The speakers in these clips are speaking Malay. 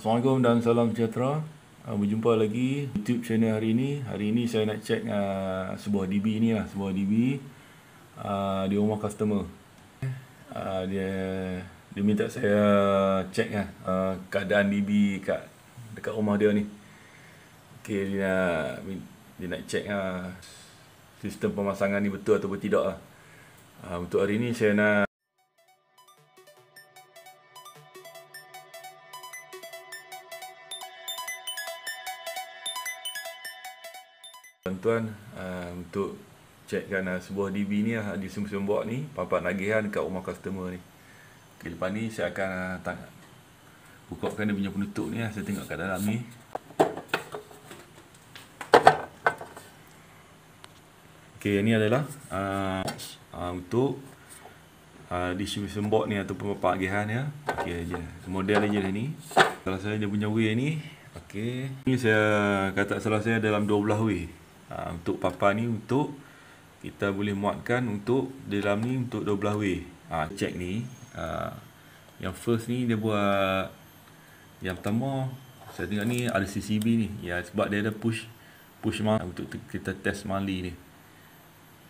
Assalamualaikum dan salam sejahtera uh, Berjumpa lagi YouTube channel hari ini Hari ini saya nak check uh, sebuah DB ni lah Sebuah DB uh, ah, Di rumah customer uh, Dia dia minta saya check lah uh, Keadaan DB kat, dekat rumah dia ni Okay dia nak, dia nak check lah uh, Sistem pemasangan ni betul atau tidak lah uh, Untuk hari ni saya nak Tuan-tuan uh, untuk checkkan uh, eh, sebuah DB ni uh, di Sumsum Box ni Papat nagihan dekat rumah customer ni okay, Lepas ni saya akan uh, tang kan dia punya penutup ni uh, Saya tengok kat dalam ni Okay ni adalah uh, uh, untuk uh, di Sumsum Box ni ataupun papat nagihan ni uh. Okay je, model aja dah ni Kalau saya dia punya way ni Okay Ni saya kata salah saya dalam 12 way Ha, untuk papa ni untuk Kita boleh muatkan untuk Di dalam ni untuk 12 way ha, Check ni ha, Yang first ni dia buat Yang pertama Saya tengok ni ada CCB ni ya, Sebab dia ada push Push mal untuk kita test mali ni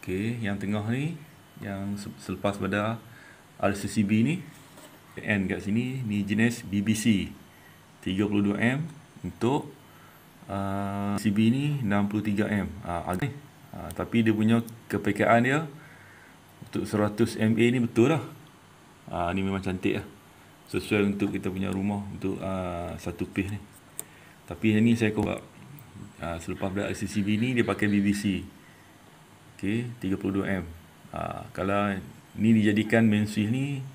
Okay yang tengah ni Yang selepas pada ada CCB ni End kat sini ni jenis BBC 32M Untuk PCB ah, ni 63M uh, Uh, tapi dia punya kepekaan dia untuk 100MA ni betul lah uh, ni memang cantik lah sesuai untuk kita punya rumah untuk uh, satu piece ni tapi yang ni saya kawal uh, selepas beli PCB ni dia pakai BBC ok 32M uh, kalau ni dijadikan main switch ni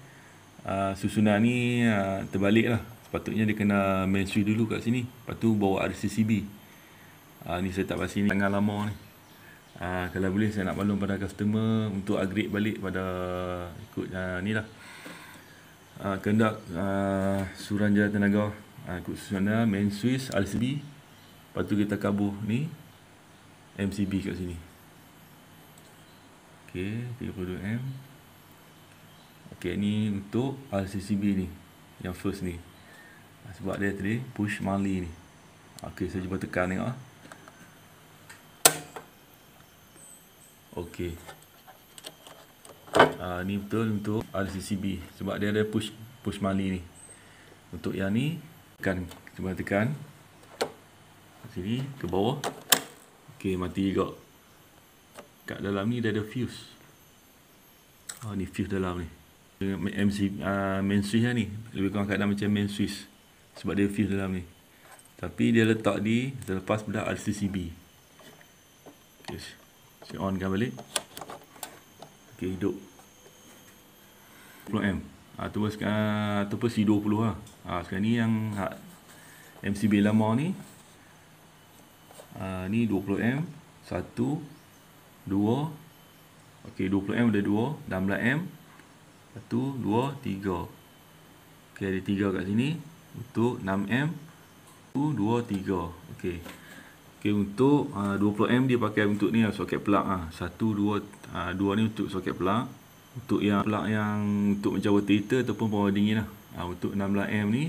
uh, susunan ni uh, terbalik lah Patutnya dia kena mensui dulu kat sini. Lepas tu bawa RCCB. Uh, ah, ni saya tak pasti ni. Tangan lama ni. Uh, kalau boleh saya nak maklum pada customer untuk upgrade balik pada ikut uh, ni lah. Uh, kendak uh, suran jalan tenaga. Uh, ikut suran dia. Main Swiss, RCCB. Lepas tu kita kabur ni. MCB kat sini. Okay, 32M. Okay, ni untuk RCCB ni. Yang first ni. Ah, sebab dia tadi push mali ni Ok saya cuba tekan tengok lah Ok uh, ah, Ni betul untuk RCCB Sebab dia ada push push mali ni Untuk yang ni Tekan Cuba tekan Sini ke bawah Ok mati juga Kat dalam ni dia ada fuse Oh ni fuse dalam ni MC, uh, Main switch lah ni Lebih kurang kat macam main switch sebab dia fuse dalam ni tapi dia letak di selepas bedak RCCB yes. saya on kan balik ok hidup 10M ataupun ataupun C20 lah ha, sekarang ni yang ha, MCB lama ni ha, ni 20M 1 2 ok 20M ada 2 16M 1 2 3 ok ada 3 kat sini untuk 6M 123 okey okey untuk ah, uh, 20M dia pakai untuk ni lah, soket plug ah 12 2 ah, ni untuk soket plug untuk yang plug yang untuk mencabut tirita ataupun power dingin lah uh, untuk 16M ni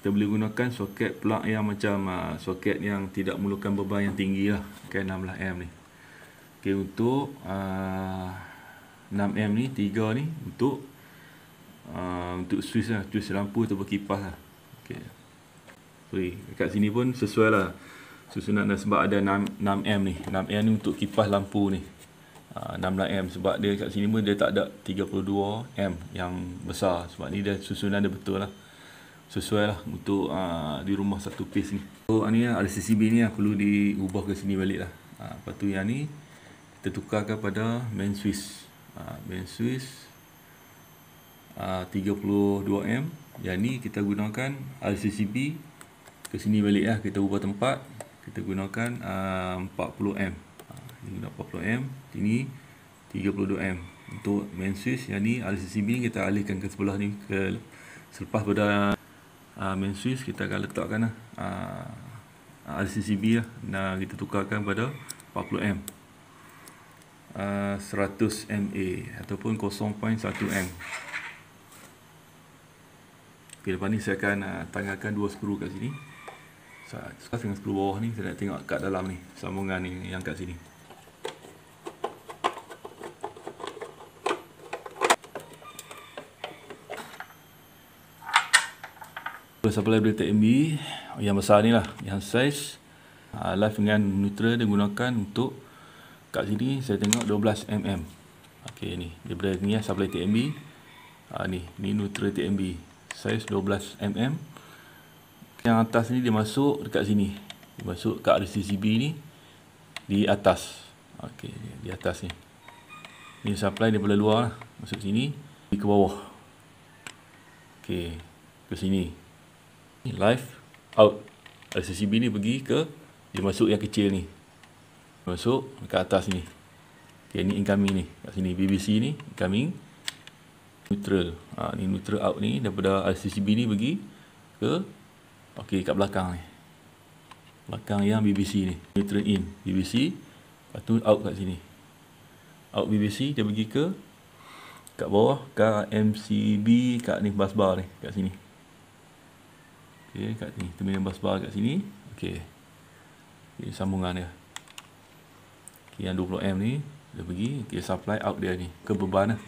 kita boleh gunakan soket plug yang macam uh, soket yang tidak memerlukan beban yang tinggi lah ok 16M ni ok untuk uh, 6M ni 3 ni untuk uh, untuk switch lah switch lampu ataupun kipas lah Okey, Sorry, dekat sini pun sesuai lah susunan dah sebab ada 6, 6M ni. 6M ni untuk kipas lampu ni. Uh, ah, 16M lah sebab dia kat sini pun dia tak ada 32M yang besar sebab ni dia susunan dia betul lah sesuai lah untuk uh, di rumah satu piece ni so uh, ni lah RCCB ni lah perlu diubah ke sini balik lah uh, lepas tu yang ni kita tukarkan pada main switch uh, main switch 32M ah, yang ni kita gunakan RCCP ke sini balik lah kita ubah tempat kita gunakan ah, uh, 40M ah, ini guna 40M ini 32M untuk main switch yang ni RCCP ni kita alihkan ke sebelah ni ke selepas pada uh, main switch kita akan letakkan lah uh, RCCP lah dan kita tukarkan pada 40M uh, 100MA ataupun 0.1M Okay, lepas ni saya akan uh, tanggalkan dua skru kat sini. Sekarang dengan skru bawah ni, saya nak tengok kat dalam ni, sambungan ni yang kat sini. Supply Blitek TMB, yang besar ni lah, yang saiz. Uh, live dengan neutral dia gunakan untuk kat sini saya tengok 12mm. Okay ni, daripada ni lah supply TMB. Uh, ni, ni neutral TMB size 12 mm yang atas ni dia masuk dekat sini dia masuk kat RCCB ni di atas ok di atas ni ni supply daripada luar lah. masuk sini di ke bawah ok ke sini live out RCCB ni pergi ke dia masuk yang kecil ni masuk dekat atas ni ok ni incoming ni kat sini BBC ni incoming neutral ha, ni neutral out ni daripada RCCB ni pergi ke ok kat belakang ni belakang yang BBC ni neutral in BBC lepas tu out kat sini out BBC dia pergi ke kat bawah kat MCB kat ni bus bar ni kat sini ok kat sini terminal bus bar kat sini ok ini sambungan dia ok yang 20M ni dia pergi ok supply out dia ni ke beban lah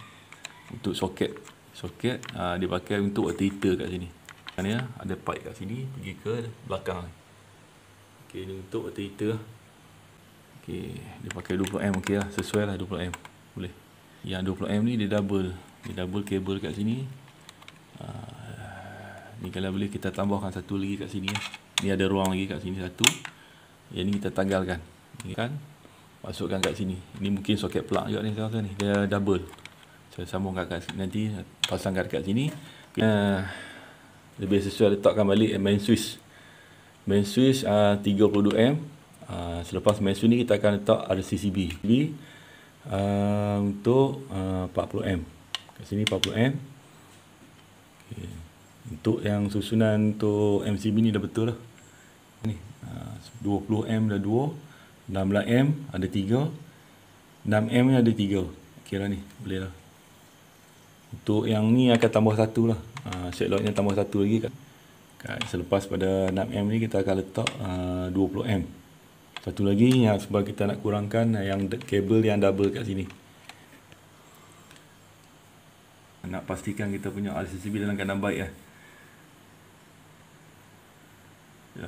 untuk soket soket uh, dia pakai untuk heater kat sini kan ya ada pipe kat sini pergi ke belakang ni okey ni untuk heater okey dia pakai 20 m okeylah sesuai lah 20 m boleh yang 20 m ni dia double dia double kabel kat sini uh, ni kalau boleh kita tambahkan satu lagi kat sini ya. ni ada ruang lagi kat sini satu yang ni kita tanggalkan ni kan masukkan kat sini ni mungkin soket plug juga ni saya ni dia double saya sambung kat nanti pasang pasangkan dekat sini. Uh, lebih sesuai letakkan balik main switch. Main switch ah, a uh, 32M. Uh, ah, selepas main switch ni kita akan letak RCCB. B uh, untuk uh, 40M. Kat sini 40M. Okay. Untuk yang susunan untuk MCB ni dah betul lah. Ni uh, 20M dah 2. 16M ada tiga, 6M ada tiga. Kira lah ni boleh lah untuk yang ni akan tambah satu lah uh, ah, Shade locknya tambah satu lagi kat, kat Selepas pada 6M ni kita akan letak ah, uh, 20M Satu lagi yang sebab kita nak kurangkan Yang kabel yang double kat sini Nak pastikan kita punya RCCB dalam keadaan baik lah ya.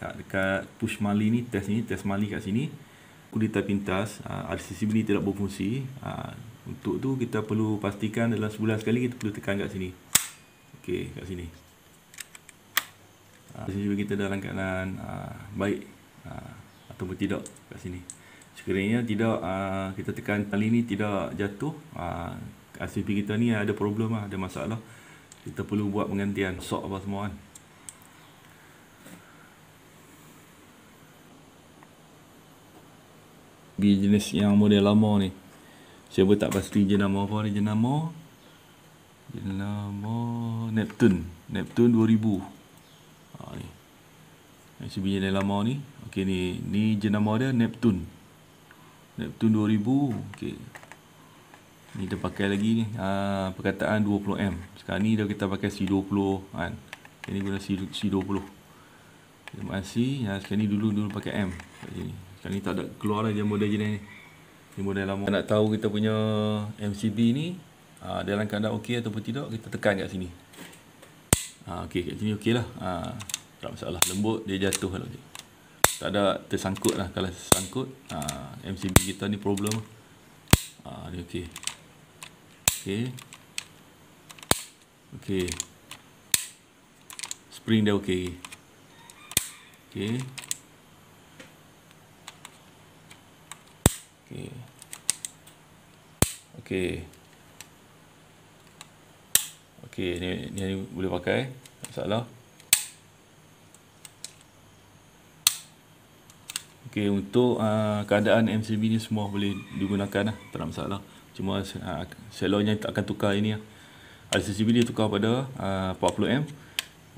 kat, Dekat push mali ni Test ni, test mali kat sini Kulit tak pintas uh, ah, RCCB ni tidak berfungsi uh, untuk tu kita perlu pastikan dalam sebulan sekali kita perlu tekan kat sini. Okey, kat sini. Ah, sini juga kita dalam keadaan ah, baik ah, ataupun tidak kat sini. Sekiranya tidak ah, kita tekan kali ni tidak jatuh, ah, RCP kita ni ada problem lah, ada masalah. Kita perlu buat penggantian sok apa semua kan. Bi jenis yang model lama ni. Saya pun tak pasti jenama apa ni jenama. Jenama Neptun. Neptun 2000. Ha ah, ni. Ini bunyi dia lama ni. Okey ni, ni jenama dia Neptun. Neptun 2000. Okey. Ni kita pakai lagi ni. Ha, perkataan 20M. Sekarang ni dah kita pakai C20 kan. Ini guna C20. Terima kasih. Ya, sekarang ni dulu dulu pakai M. Sekarang ni tak ada keluar dah jenama dia jenis ni. Ini model lama. Nak tahu kita punya MCB ni uh, dalam keadaan okey ataupun tidak, kita tekan kat sini. Ah uh, okey kat sini okeylah. Ah uh, tak masalah. Lembut dia jatuh kalau dia. Tak ada tersangkut lah kalau tersangkut uh, ah, MCB kita ni problem. Ah uh, dia okey. Okey. Okey. Spring dia okey. Okey. okey okey ni, ni ni boleh pakai tak salah okey untuk uh, keadaan MCB ni semua boleh digunakan lah, tak ada masalah cuma uh, ah, selonya tak akan tukar ini ah LCCB ni tukar pada uh, 40M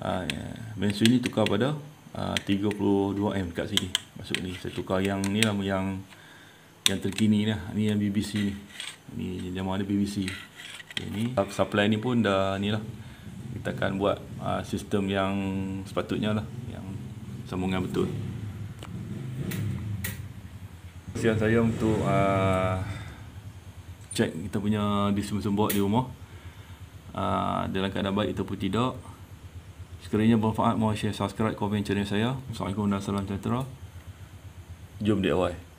uh, Mensu ni tukar pada uh, 32M kat sini Masuk ni saya tukar yang ni lah Yang yang terkini lah ni yang BBC ni ni jamaah ada BBC okay, ni supply ni pun dah ni lah kita akan buat uh, sistem yang sepatutnya lah yang sambungan betul kesian saya untuk uh, check kita punya distribution board di rumah uh, dalam keadaan baik ataupun tidak sekiranya bermanfaat mohon share subscribe komen channel saya Assalamualaikum dan salam sejahtera jom awal.